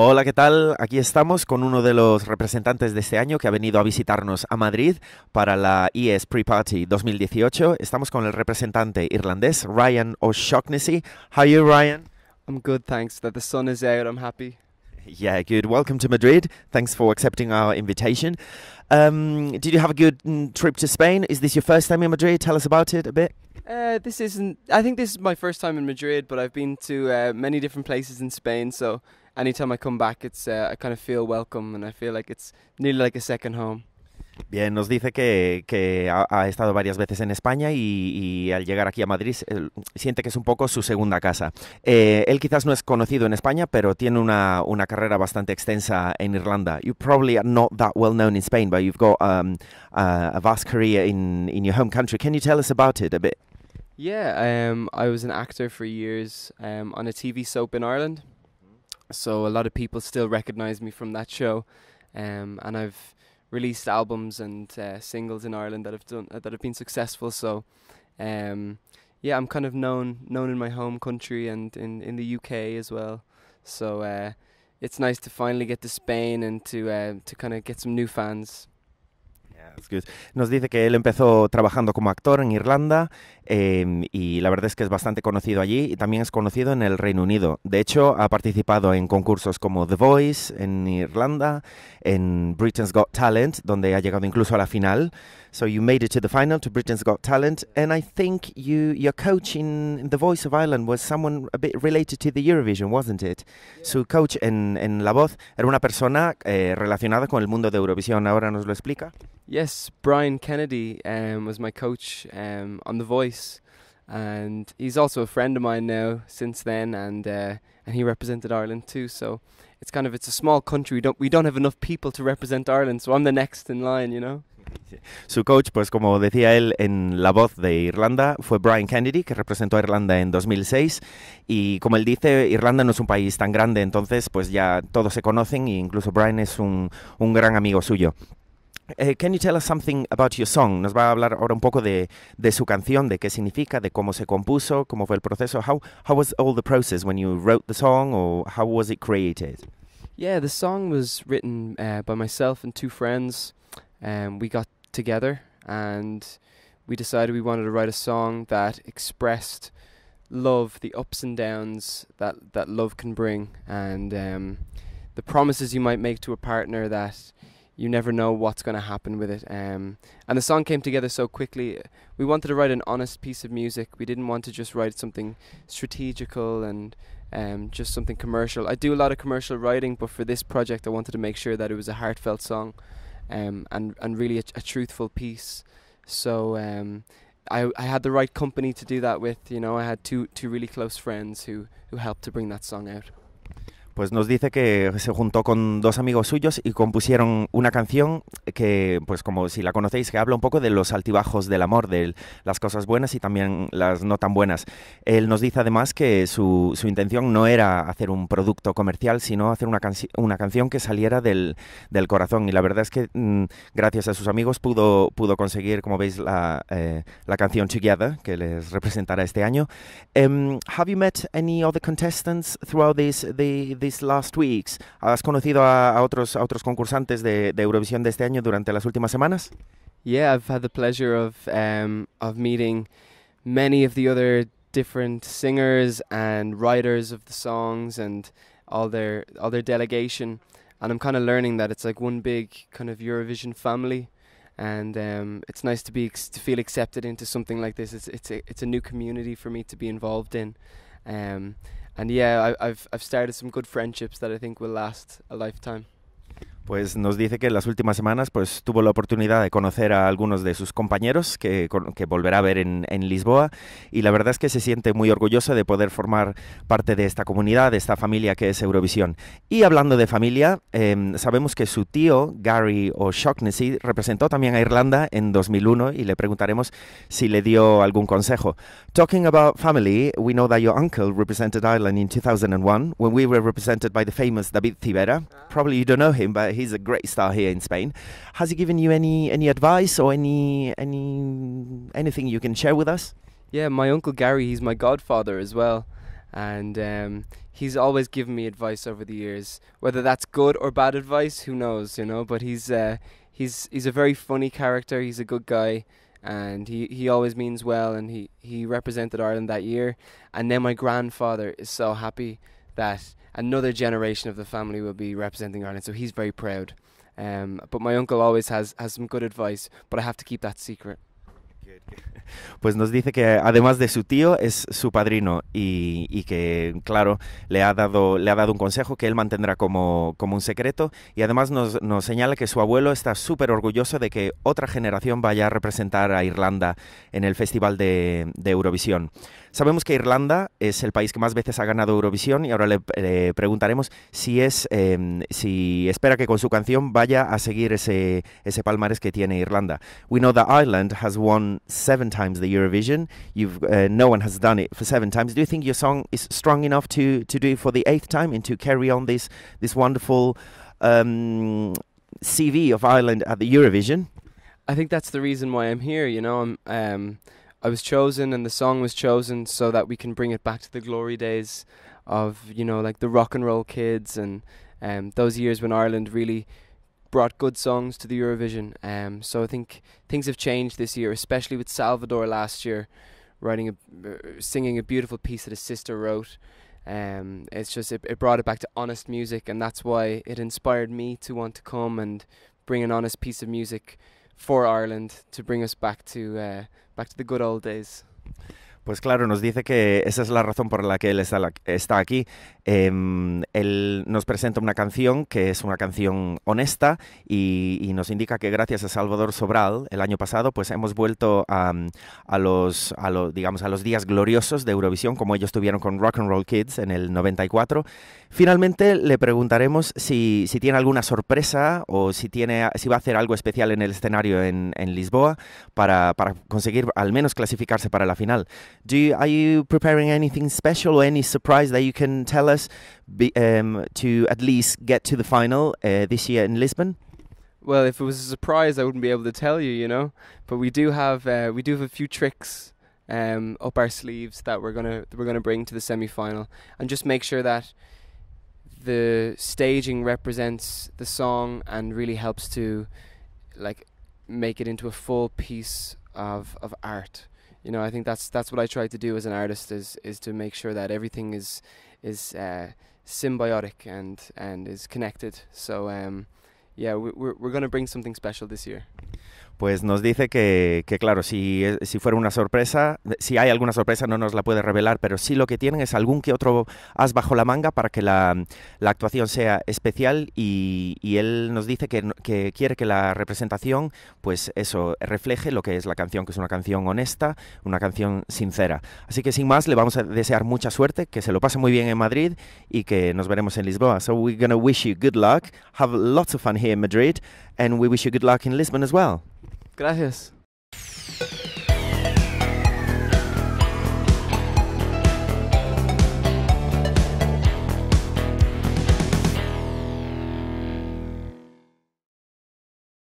Hola, ¿qué tal? Aquí estamos con uno de los representantes de este año que ha venido a visitarnos a Madrid para la ES Pre-Party 2018. Estamos con el representante irlandés Ryan O'Shaughnessy. How are you, Ryan? I'm good, thanks. That the sun is out, I'm happy. Yeah, good. Welcome to Madrid. Thanks for accepting our invitation. Um, did you have a good mm, trip to Spain? Is this your first time in Madrid? Tell us about it a bit. Uh, this isn't. I think this is my first time in Madrid, but I've been to uh, many different places in Spain, so anytime I come back, it's uh, I kind of feel welcome and I feel like it's nearly like a second home. Bien, nos dice que, que ha, ha, estado varias veces en España y, y al llegar aquí a Madrid él, siente que es un poco su segunda casa. Eh, él quizás no es conocido en España, pero tiene una, una carrera bastante extensa en Irlanda. You probably are not that well known in Spain, but you've got um, uh, a vast career in, in your home country. Can you tell us about it a bit? Yeah, um, I was an actor for years um, on a TV soap in Ireland so a lot of people still recognize me from that show, um, and I've released albums and uh, singles in Ireland that have done uh, that have been successful. So, um, yeah, I'm kind of known known in my home country and in in the UK as well. So uh, it's nice to finally get to Spain and to uh, to kind of get some new fans. Nos dice que él empezó trabajando como actor en Irlanda em, y la verdad es que es bastante conocido allí y también es conocido en el Reino Unido. De hecho, ha participado en concursos como The Voice en Irlanda, en Britain's Got Talent, donde ha llegado incluso a la final. So you made it to the final to Britain's Got Talent, and I think you your coach in The Voice of Ireland was someone a bit related to the Eurovision, wasn't it? Su coach en, La Voz era una persona eh, relacionada con el mundo de Eurovisión. Ahora nos lo explica. Yes, Brian Kennedy um, was my coach um, on The Voice, and he's also a friend of mine now since then, and uh, and he represented Ireland too. So it's kind of it's a small country. We don't we don't have enough people to represent Ireland, so I'm the next in line, you know. Su coach, pues como decía él, en la voz de Irlanda fue Brian Kennedy, que representó a Irlanda en 2006. Y como él dice, Irlanda no es un país tan grande, entonces pues ya todos se conocen e incluso Brian es un, un gran amigo suyo. Eh, can you tell us something about your song? Nos va a hablar ahora un poco de, de su canción, de qué significa, de cómo se compuso, cómo fue el proceso. How, how was all the process when you wrote the song or how was it created? Yeah, the song was written uh, by myself and two friends. Um, we got together and we decided we wanted to write a song that expressed love, the ups and downs that, that love can bring, and um, the promises you might make to a partner that you never know what's going to happen with it. Um, and the song came together so quickly. We wanted to write an honest piece of music. We didn't want to just write something strategical and um, just something commercial. I do a lot of commercial writing, but for this project, I wanted to make sure that it was a heartfelt song um, and and really a, a truthful piece. So um, I I had the right company to do that with. You know, I had two two really close friends who who helped to bring that song out. pues nos dice que se juntó con dos amigos suyos y compusieron una canción que, pues como si la conocéis, que habla un poco de los altibajos del amor, de las cosas buenas y también las no tan buenas. Él nos dice además que su, intención no era hacer un producto comercial, sino hacer una, canción que saliera del, corazón. Y la verdad es que mm, gracias a sus amigos pudo, pudo conseguir, como veis, la, eh, canción chiquiada que les representará este año. Um, have you met any other contestants throughout this, the Last Weeks. ¿Has conocido a, a otros, a otros concursantes de, de Eurovisión de este año durante las últimas semanas? Yeah, I've had the pleasure of, um, of meeting many of the other different singers and writers of the songs and all their all their delegation and I'm kind of learning that it's like one big kind of Eurovision family and um, it's nice to be to feel accepted into something like this it's it's a, it's a new community for me to be involved in um, and yeah, I, have I've started some good friendships that I think will last a lifetime. pues nos dice que en las últimas semanas pues, tuvo la oportunidad de conocer a algunos de sus compañeros que, volverá a ver en, Lisboa y la verdad es que se siente muy orgulloso de poder formar parte de esta comunidad, de esta familia que es Eurovisión. Y hablando de familia, em, sabemos que su tío, Gary O'Shaughnessy, representó también a Irlanda en 2001 y le preguntaremos si le dio algún consejo. Talking about family, we know that your uncle represented Ireland in 2001 when we were represented by the famous David Tibera. Ah. Probably you don't know him, but he's a great star here in Spain. Has he given you any any advice or any any anything you can share with us? Yeah, my uncle Gary, he's my godfather as well, and um, he's always given me advice over the years. Whether that's good or bad advice, who knows, you know? But he's uh, he's he's a very funny character. He's a good guy and he, he always means well and he, he represented Ireland that year and then my grandfather is so happy that another generation of the family will be representing Ireland. So he's very proud. Um, but my uncle always has, has some good advice, but I have to keep that secret. Pues nos dice que además de su tío es su padrino y, que, claro, le ha, dado, le ha dado un consejo que él mantendrá como, como un secreto y además nos, señala que su abuelo está súper orgulloso de que otra generación vaya a representar a Irlanda en el Festival de, Eurovisión. Sabemos que Irlanda es el país que más veces ha ganado Eurovisión y ahora le, preguntaremos si, es, em, si espera que con su canción vaya a seguir ese, ese palmarés que tiene Irlanda. We know that Ireland has won seven times the Eurovision. You've uh, no one has done it for seven times. Do you think your song is strong enough to to do it for the eighth time and to carry on this this wonderful um, CV of Ireland at the Eurovision? I think that's the reason why I'm here. You know, I'm. Um, I was chosen, and the song was chosen so that we can bring it back to the glory days of you know like the rock and roll kids and um, those years when Ireland really brought good songs to the Eurovision. Um, so I think things have changed this year, especially with Salvador last year, writing a, uh, singing a beautiful piece that his sister wrote. Um, it's just it, it brought it back to honest music, and that's why it inspired me to want to come and bring an honest piece of music for Ireland to bring us back to uh, back to the good old days. Pues claro, nos dice que esa es la razón por la que él está, aquí. Em, él nos presenta una canción que es una canción honesta y, nos indica que gracias a Salvador Sobral el año pasado pues hemos vuelto a, mm, los, digamos, a los días gloriosos de Eurovisión como ellos tuvieron con Rock and Roll Kids en el 94. Finalmente le preguntaremos si, tiene alguna sorpresa o si, tiene, si va a hacer algo especial en el escenario en, Lisboa para, para conseguir al menos clasificarse para la final. Do you, are you preparing anything special or any surprise that you can tell us be, um, to at least get to the final uh, this year in Lisbon? Well, if it was a surprise, I wouldn't be able to tell you, you know. But we do have uh, we do have a few tricks um, up our sleeves that we're gonna that we're gonna bring to the semi final, and just make sure that the staging represents the song and really helps to like make it into a full piece of of art you know, I think that's that's what I try to do as an artist is is to make sure that everything is is uh, symbiotic and and is connected. So um, yeah, we're we're going to bring something special this year. pues nos dice que, claro, si, fuera una sorpresa, si hay alguna sorpresa no nos la puede revelar, pero sí lo que tienen es algún que otro as bajo la manga para que la, actuación sea especial y, él nos dice que, que, quiere que la representación, pues eso, refleje lo que es la canción, que es una canción honesta, una canción sincera. Así que sin más, le vamos a desear mucha suerte, que se lo pase muy bien en Madrid y que nos veremos en Lisboa. So we're going wish you good luck, have lots of fun here in Madrid, and we wish you good luck in Lisbon as well. Gracias.